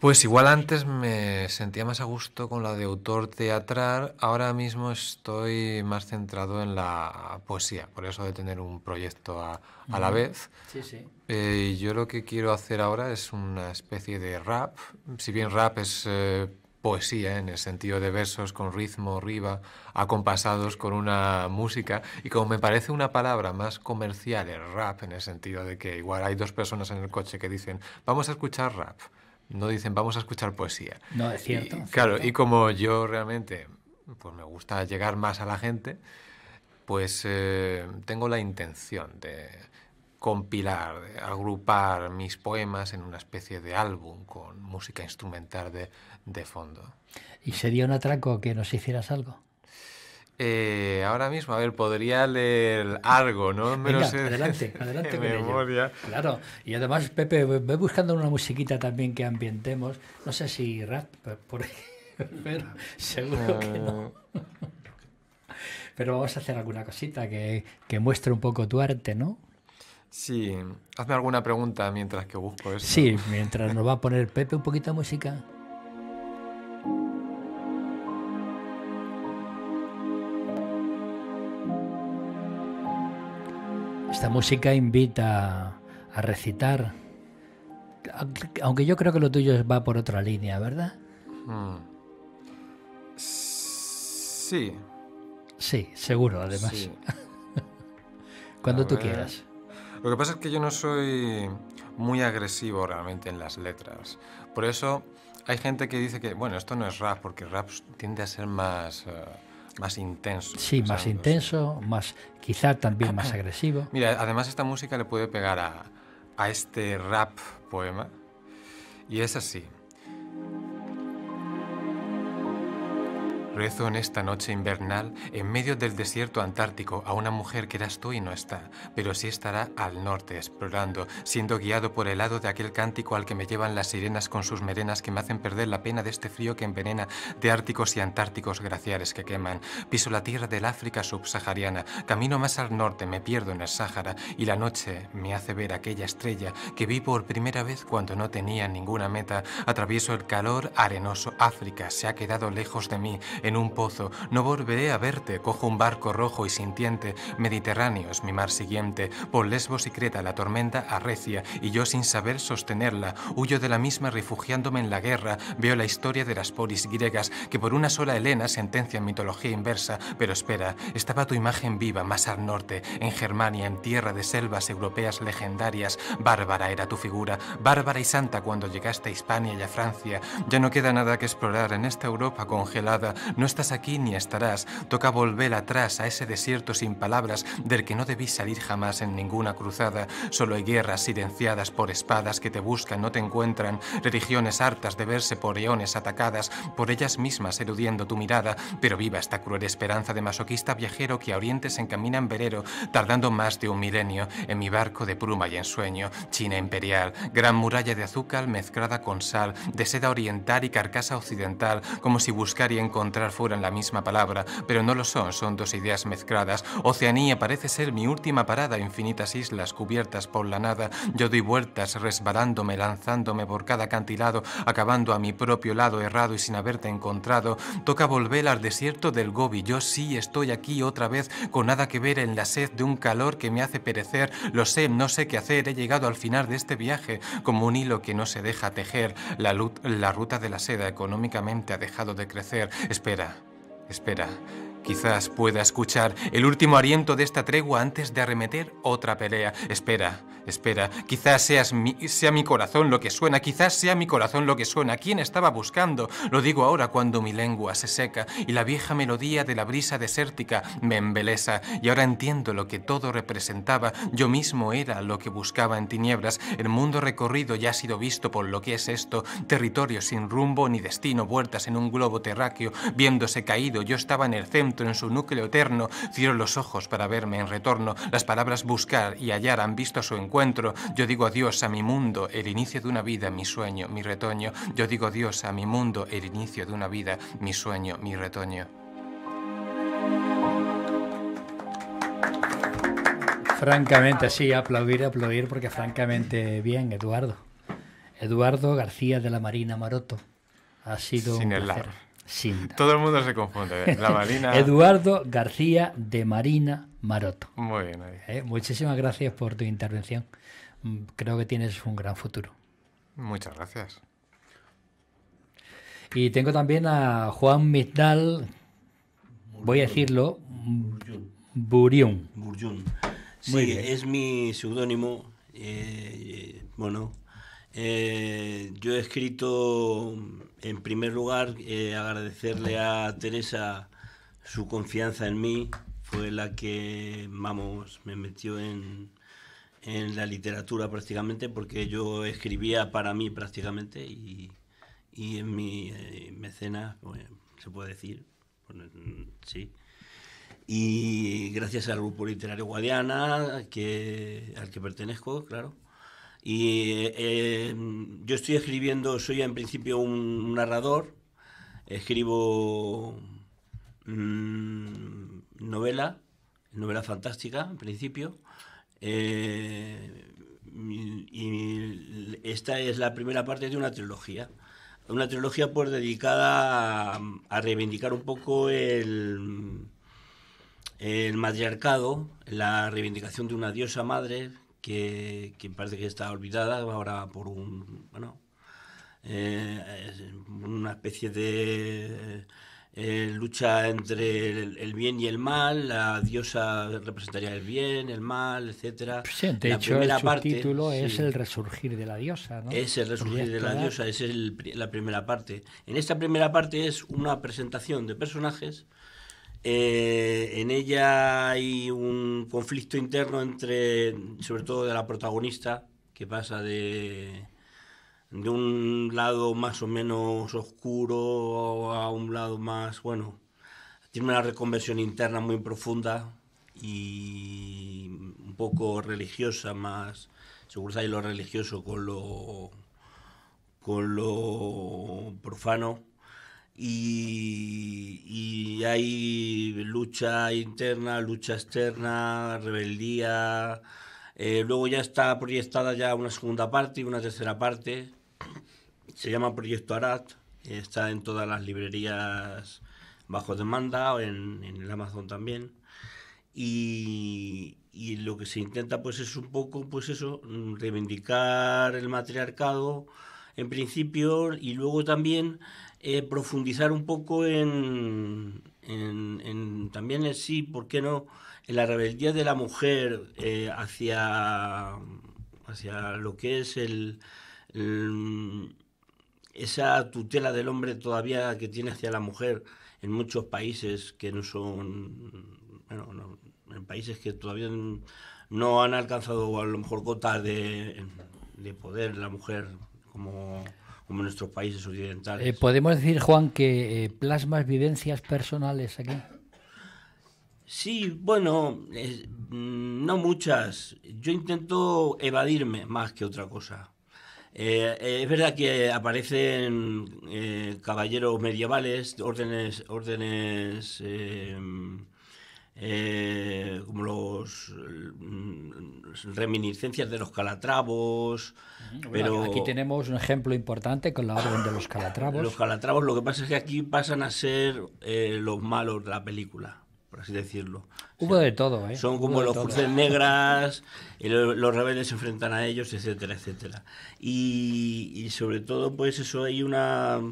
Pues igual antes me sentía más a gusto con la de autor teatral, ahora mismo estoy más centrado en la poesía, por eso de tener un proyecto a, la vez. Sí, sí. Eh, yo lo que quiero hacer ahora es una especie de rap, si bien rap es eh, poesía ¿eh? en el sentido de versos con ritmo arriba, acompasados con una música y como me parece una palabra más comercial, el rap, en el sentido de que igual hay dos personas en el coche que dicen, vamos a escuchar rap. No dicen, vamos a escuchar poesía. No, es cierto. claro, y como yo realmente pues me gusta llegar más a la gente, pues eh, tengo la intención de compilar, agrupar mis poemas en una especie de álbum con música instrumental de, de fondo. ¿Y sería un atraco que nos hicieras algo? Eh, ahora mismo, a ver, podría leer algo, ¿no? adelante, adelante Claro, y además, Pepe, voy buscando una musiquita también que ambientemos. No sé si rap, por pero seguro que no. Eh. Pero vamos a hacer alguna cosita que, que muestre un poco tu arte, ¿no? Sí, hazme alguna pregunta mientras que busco eso. Sí, mientras nos va a poner Pepe un poquito de música. Esta música invita a recitar, aunque yo creo que lo tuyo va por otra línea, ¿verdad? Mm. Sí. Sí, seguro, además. Cuando tú quieras. Lo que pasa es que yo no soy muy agresivo realmente en las letras. Por eso hay gente que dice que, bueno, esto no es rap, porque rap tiende a ser más... Eh, más intenso. Sí, más intenso, más quizá también más agresivo. Mira, además esta música le puede pegar a, a este rap poema y es así. Rezo en esta noche invernal, en medio del desierto antártico, a una mujer que eras tú y no está, pero sí estará al norte, explorando, siendo guiado por el lado de aquel cántico al que me llevan las sirenas con sus merenas que me hacen perder la pena de este frío que envenena, de árticos y antárticos glaciares que queman. Piso la tierra del África subsahariana, camino más al norte, me pierdo en el Sáhara, y la noche me hace ver aquella estrella que vi por primera vez cuando no tenía ninguna meta. Atravieso el calor arenoso, África se ha quedado lejos de mí, en un pozo. No volveré a verte, cojo un barco rojo y sintiente. mediterráneos mi mar siguiente. Por Lesbos y Creta la tormenta arrecia y yo sin saber sostenerla. Huyo de la misma refugiándome en la guerra. Veo la historia de las polis griegas que por una sola Helena sentencian mitología inversa. Pero espera, estaba tu imagen viva más al norte, en Germania, en tierra de selvas europeas legendarias. Bárbara era tu figura, bárbara y santa cuando llegaste a Hispania y a Francia. Ya no queda nada que explorar en esta Europa congelada. No estás aquí ni estarás. Toca volver atrás a ese desierto sin palabras del que no debí salir jamás en ninguna cruzada. Solo hay guerras silenciadas por espadas que te buscan, no te encuentran. Religiones hartas de verse por leones atacadas, por ellas mismas erudiendo tu mirada. Pero viva esta cruel esperanza de masoquista viajero que a oriente se encamina en verero, tardando más de un milenio, en mi barco de pluma y ensueño. China imperial, gran muralla de azúcar mezclada con sal, de seda oriental y carcasa occidental, como si buscar y encontrar fueran la misma palabra, pero no lo son, son dos ideas mezcladas. Oceanía parece ser mi última parada, infinitas islas cubiertas por la nada. Yo doy vueltas, resbalándome, lanzándome por cada acantilado, acabando a mi propio lado errado y sin haberte encontrado. Toca volver al desierto del Gobi, yo sí estoy aquí otra vez, con nada que ver en la sed de un calor que me hace perecer. Lo sé, no sé qué hacer, he llegado al final de este viaje, como un hilo que no se deja tejer. La, ruta de la seda económicamente ha dejado de crecer. Espera, espera. Quizás pueda escuchar el último aliento de esta tregua antes de arremeter otra pelea. Espera, espera, quizás sea mi corazón lo que suena, quizás sea mi corazón lo que suena. ¿Quién estaba buscando? Lo digo ahora cuando mi lengua se seca y la vieja melodía de la brisa desértica me embelesa. Y ahora entiendo lo que todo representaba. Yo mismo era lo que buscaba en tinieblas. El mundo recorrido ya ha sido visto por lo que es esto. Territorio sin rumbo ni destino, vueltas en un globo terráqueo, viéndose caído. Yo estaba en el centro en su núcleo eterno, cierro los ojos para verme en retorno, las palabras buscar y hallar han visto su encuentro, yo digo adiós a mi mundo, el inicio de una vida, mi sueño, mi retoño, yo digo adiós a mi mundo, el inicio de una vida, mi sueño, mi retoño. Francamente, sí, aplaudir, aplaudir, porque francamente bien, Eduardo. Eduardo García de la Marina Maroto. Ha sido un placer. Todo el mundo se confunde. La Marina. Eduardo García de Marina Maroto. Muy bien. Eh, muchísimas gracias por tu intervención. Mm, creo que tienes un gran futuro. Muchas gracias. Y tengo también a Juan Mizdal, voy a decirlo, Burión. Sí, es mi seudónimo. Eh, eh, bueno, eh, yo he escrito, en primer lugar, eh, agradecerle a Teresa su confianza en mí. Fue la que, vamos, me metió en, en la literatura prácticamente, porque yo escribía para mí prácticamente y, y en mi eh, mecena, mecenas, pues, se puede decir, pues, sí. Y gracias al grupo literario Guadiana, que, al que pertenezco, claro y eh, mm, yo estoy escribiendo, soy en principio un narrador, escribo mm, novela, novela fantástica en principio. Eh, y esta es la primera parte de una trilogía. Una trilogía pues dedicada a, reivindicar un poco el, el matriarcado, la reivindicación de una diosa madre que, parece que está olvidada ahora por un, bueno, eh, una especie de eh, lucha entre el, bien y el mal, la diosa representaría el bien, el mal, etcétera. Pues la primera título es el resurgir de la diosa, ¿no? Es el resurgir de la diosa, es la primera parte. En esta primera parte es una presentación de personajes eh, en ella hay un conflicto interno entre, sobre todo de la protagonista, que pasa de, un lado más o menos oscuro a un lado más, bueno, tiene una reconversión interna muy profunda y un poco religiosa más, seguro hay lo religioso con lo, con lo profano y, hay lucha interna, lucha externa, rebeldía. Eh, luego ya está proyectada ya una segunda parte y una tercera parte. Se llama Proyecto Arat. Está en todas las librerías bajo demanda, en, en el Amazon también. Y, y, lo que se intenta pues es un poco pues eso, reivindicar el matriarcado en principio y luego también eh, profundizar un poco en, también en sí, ¿por qué no?, en la rebeldía de la mujer eh, hacia, hacia lo que es el, esa tutela del hombre todavía que tiene hacia la mujer en muchos países que no son, bueno, en países que todavía no han alcanzado a lo mejor cotas de poder la mujer como como en nuestros países occidentales. Eh, ¿Podemos decir, Juan, que eh, plasmas vivencias personales aquí? Sí, bueno, mm, no muchas. Yo intento evadirme más que otra cosa. Eh, es verdad que aparecen caballeros medievales, órdenes, órdenes eh, como los mm, reminiscencias de los calatravos. pero aquí tenemos un ejemplo importante con la orden de los calatravos. Los calatravos, lo que pasa es que aquí pasan a ser eh, los malos de la película, por así decirlo. Hubo de todo, ¿eh? Son como los cruces negras, y los rebeldes se enfrentan a ellos, etcétera, etcétera. Y, y sobre todo, pues eso, hay una...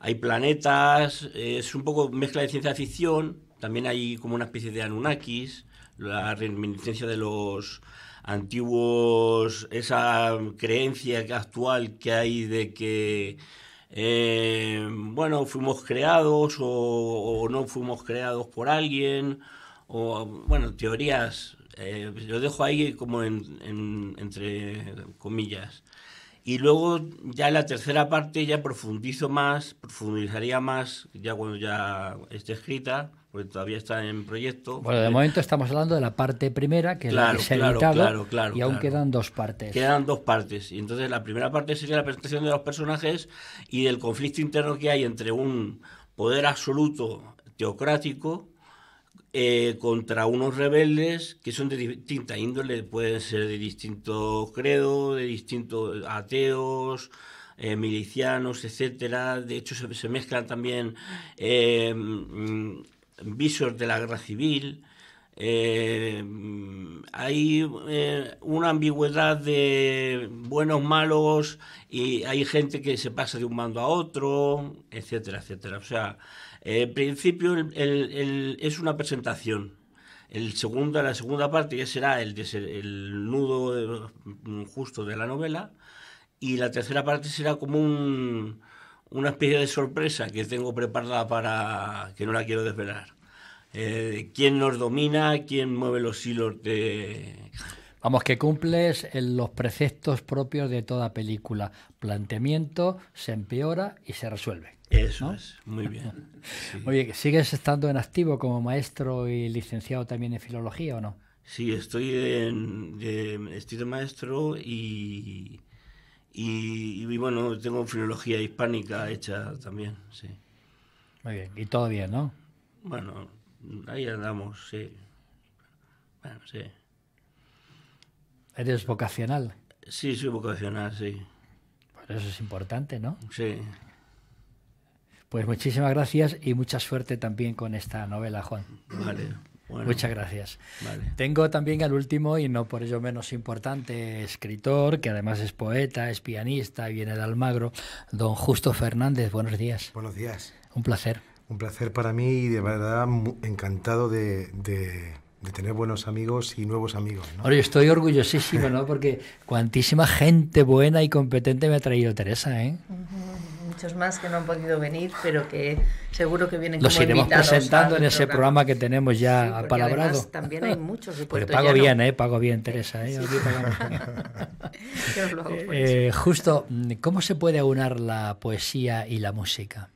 Hay planetas, es un poco mezcla de ciencia ficción, también hay como una especie de Anunnakis, la reminiscencia de los antiguos, esa creencia actual que hay de que, eh, bueno, fuimos creados o, no fuimos creados por alguien, o, bueno, teorías, eh, lo dejo ahí como entre comillas. Y luego ya la tercera parte ya profundizo más, profundizaría más, ya cuando ya esté escrita, porque todavía está en proyecto. Bueno, de momento estamos hablando de la parte primera, que es la que y aún quedan dos partes. Quedan dos partes. Y entonces la primera parte sería la presentación de los personajes y del conflicto interno que hay entre un poder absoluto teocrático eh, contra unos rebeldes que son de distinta índole, pueden ser de distintos credo de distintos ateos, eh, milicianos, etcétera. De hecho, se, mezclan también eh, mm, visos de la guerra civil. Eh, hay eh, una ambigüedad de buenos, malos, y hay gente que se pasa de un mando a otro, etcétera, etcétera. O sea, eh, en principio es una presentación. El segundo, la segunda parte ya será el, el nudo justo de la novela, y la tercera parte será como un una especie de sorpresa que tengo preparada para que no la quiero desvelar. Eh, ¿Quién nos domina? ¿Quién mueve los hilos de... Vamos, que cumples los preceptos propios de toda película. Planteamiento, se empeora y se resuelve. Eso es, muy bien. Muy bien. ¿sigues estando en activo como maestro y licenciado también en filología o no? Sí, estoy, en, estoy de maestro y, y, bueno, tengo filología hispánica hecha también, sí. Muy bien, y todo bien, ¿no? Bueno, ahí andamos, sí. Bueno, sí. ¿Eres vocacional? Sí, soy vocacional, sí. eso es importante, ¿no? Sí. Pues muchísimas gracias y mucha suerte también con esta novela, Juan. Vale. Muchas gracias. Tengo también al último, y no por ello menos importante, escritor, que además es poeta, es pianista, viene de Almagro, don Justo Fernández. Buenos días. Buenos días. Un placer. Un placer para mí y de verdad encantado de, tener buenos amigos y nuevos amigos. Ahora, yo estoy orgullosísimo, ¿no? Porque cuantísima gente buena y competente me ha traído Teresa, ¿eh? muchos más que no han podido venir, pero que seguro que vienen. Los iremos presentando en ese programa. que tenemos ya apalabrado. también hay muchos. Pero pago bien, eh, pago bien, Teresa. ¿eh? Eh, justo, ¿cómo se puede aunar la poesía y la música?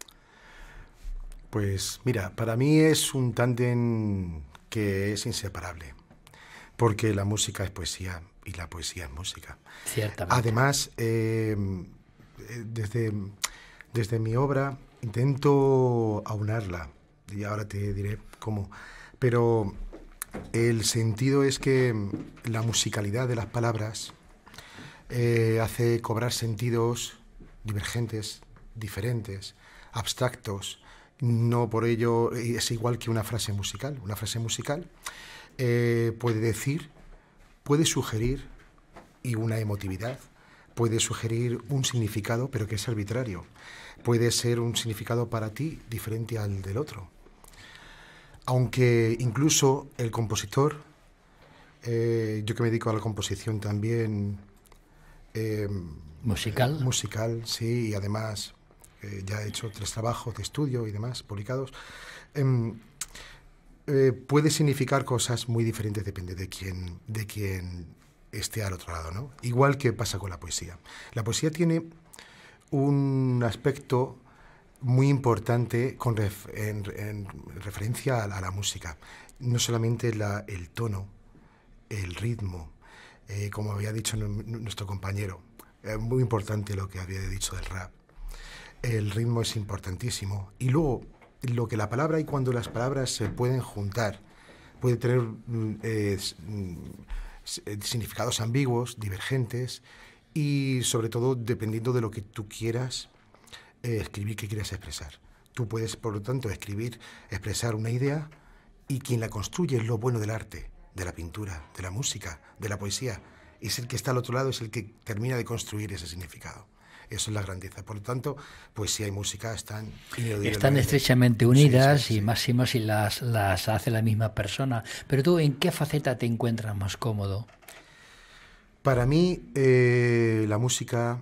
Pues mira, para mí es un tándem que es inseparable, porque la música es poesía y la poesía es música. Ciertamente. Además, eh, desde desde mi obra intento aunarla, y ahora te diré cómo, pero el sentido es que la musicalidad de las palabras eh, hace cobrar sentidos divergentes, diferentes, abstractos. No por ello eh, es igual que una frase musical. Una frase musical eh, puede decir, puede sugerir y una emotividad puede sugerir un significado, pero que es arbitrario. Puede ser un significado para ti diferente al del otro. Aunque incluso el compositor, eh, yo que me dedico a la composición también... Em, musical. musical, sí, y además eh, ya he hecho tres trabajos de estudio y demás publicados. Em, eh, puede significar cosas muy diferentes, depende de quién, de quién esté al otro lado, ¿no? Igual que pasa con la poesía. La poesía tiene un aspecto muy importante con en, referencia a la, música. No solamente el tono, el ritmo, eh, como había dicho nuestro compañero, es muy importante lo que había dicho del rap. El ritmo es importantísimo. Y luego, lo que la palabra y cuando las palabras se pueden juntar, puede tener... Mm, mm, eh, significados ambiguos, divergentes y sobre todo dependiendo de lo que tú quieras eh, escribir, que quieras expresar. Tú puedes, por lo tanto, escribir, expresar una idea y quien la construye es lo bueno del arte, de la pintura, de la música, de la poesía. Es el que está al otro lado, es el que termina de construir ese significado. Eso es la grandeza. Por lo tanto, pues si hay música están... Están estrechamente unidas y máximo si las, las hace la misma persona. Pero tú, ¿en qué faceta te encuentras más cómodo? Para mí, eh, la música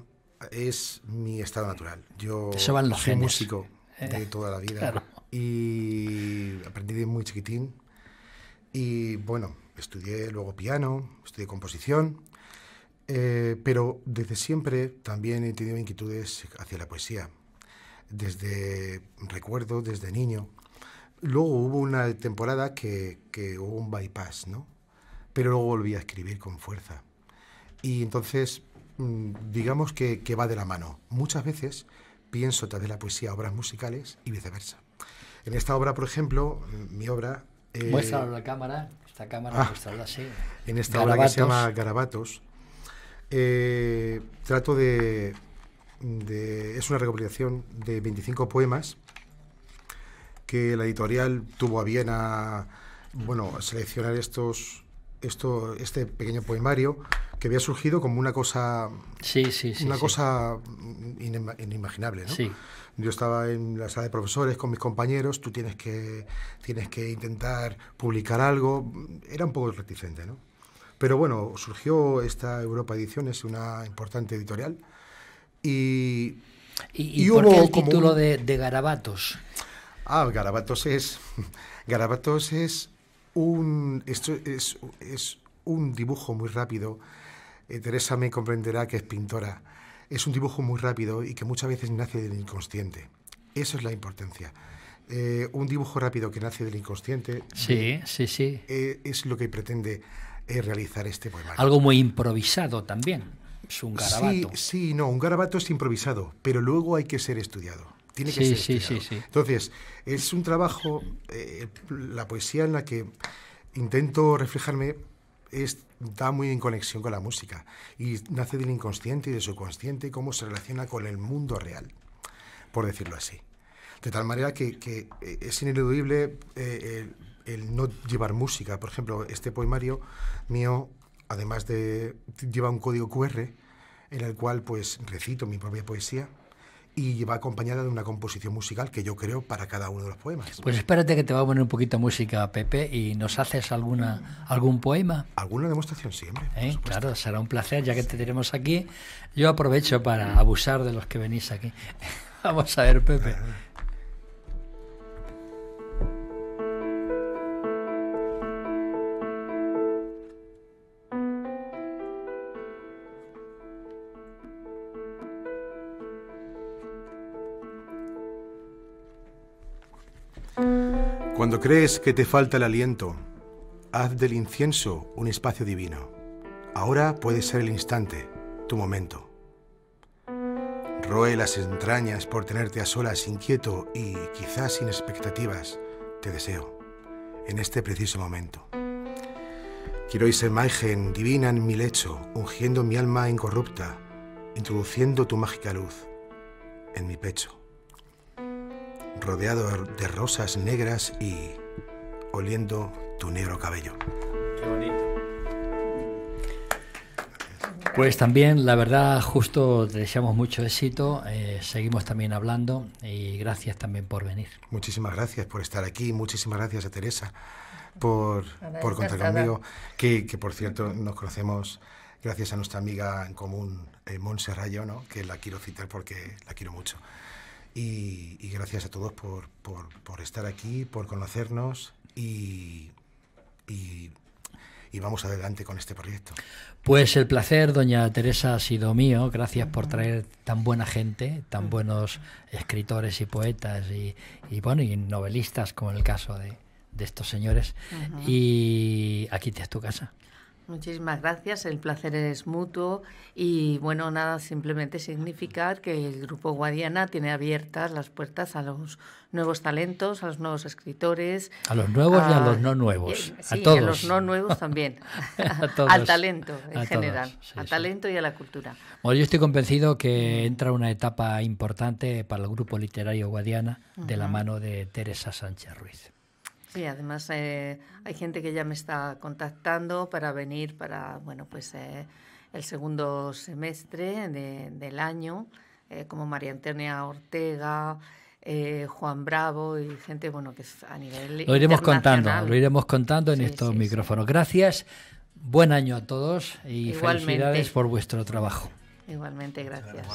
es mi estado natural. Yo soy músico de eh, toda la vida. Y aprendí de muy chiquitín. Y bueno, estudié luego piano, estudié composición. Eh, pero desde siempre también he tenido inquietudes hacia la poesía. Desde recuerdo, desde niño. Luego hubo una temporada que, hubo un bypass, ¿no? Pero luego volví a escribir con fuerza. Y entonces, mm, digamos que, va de la mano. Muchas veces pienso tras de la poesía obras musicales y viceversa. En esta obra, por ejemplo, mm, mi obra... Eh, Muestra la cámara, esta cámara ah. pues, así En esta obra que se llama Garabatos, eh, trato de, Es una recopilación de 25 poemas que la editorial tuvo a bien a, bueno, seleccionar estos, esto, este pequeño poemario que había surgido como una cosa. Sí, sí, sí, una cosa inimaginable, ¿no? Yo estaba en la sala de profesores con mis compañeros, tú tienes que, tienes que intentar publicar algo. Era un poco reticente, ¿no? Pero bueno, surgió esta Europa Ediciones, una importante editorial, y... ¿Y, y, por el título de, Garabatos? Ah, Garabatos es... Garabatos es un... es, un dibujo muy rápido. Eh, Teresa me comprenderá que es pintora. Es un dibujo muy rápido y que muchas veces nace del inconsciente. Eso es la importancia. Eh, un dibujo rápido que nace del inconsciente. Sí, sí, sí. Eh, es lo que pretende eh, realizar este poema. Algo muy improvisado también. Es un garabato. Sí, sí, no, un garabato es improvisado, pero luego hay que ser estudiado. Tiene que sí, ser sí, sí, Sí, Entonces, es un trabajo, eh, la poesía en la que intento reflejarme está muy en conexión con la música y nace del inconsciente y de subconsciente... cómo se relaciona con el mundo real, por decirlo así. De tal manera que, eh, es ineludible el no llevar música. Por ejemplo, este poemario mío, además de lleva un código QR en el cual pues recito mi propia poesía y va acompañada de una composición musical que yo creo para cada uno de los poemas. Pues espérate que te va a poner un poquito de música, Pepe, y nos haces alguna algún poema. Alguna demostración siempre. Eh, claro, será un placer ya que te tenemos aquí. Yo aprovecho para abusar de los que venís aquí. Vamos a ver, Pepe. Cuando crees que te falta el aliento, haz del incienso un espacio divino. Ahora puede ser el instante, tu momento. Roe las entrañas por tenerte a solas, inquieto y quizás sin expectativas, te deseo, en este preciso momento. Quiero ser imagen divina en mi lecho, ungiendo mi alma incorrupta, introduciendo tu mágica luz en mi pecho rodeado de rosas negras y oliendo tu negro cabello. Qué bonito. Pues también, la verdad, justo te deseamos mucho éxito. Eh, seguimos también hablando y gracias también por venir. Muchísimas gracias por estar aquí. Muchísimas gracias a Teresa por, por contar conmigo. Que, por cierto, nos conocemos gracias a nuestra amiga en común, eh, Montserrat, ¿no? que la quiero citar porque la quiero mucho. Y, gracias a todos por, por, estar aquí, por conocernos y, y vamos adelante con este proyecto. Pues el placer, doña Teresa, ha sido mío. Gracias por traer tan buena gente, tan mm. buenos escritores y poetas y, bueno, y novelistas como en el caso de, estos señores. Y aquí tienes tu casa. Muchísimas gracias, el placer es mutuo y bueno, nada, simplemente significar que el Grupo Guadiana tiene abiertas las puertas a los nuevos talentos, a los nuevos escritores. A los nuevos y a los no nuevos, a todos. a los no nuevos también, a todos. al talento en general, al talento y a la cultura. Bueno, yo estoy convencido que entra una etapa importante para el Grupo Literario Guadiana de la mano de Teresa Sánchez Ruiz y además eh, hay gente que ya me está contactando para venir para, bueno, pues eh, el segundo semestre del año, eh, como María Antonia Ortega, Juan Bravo y gente bueno que a nivel lo iremos contando lo iremos contando en estos micrófonos gracias buen año a todos y felicidades por vuestro trabajo Igualmente gracias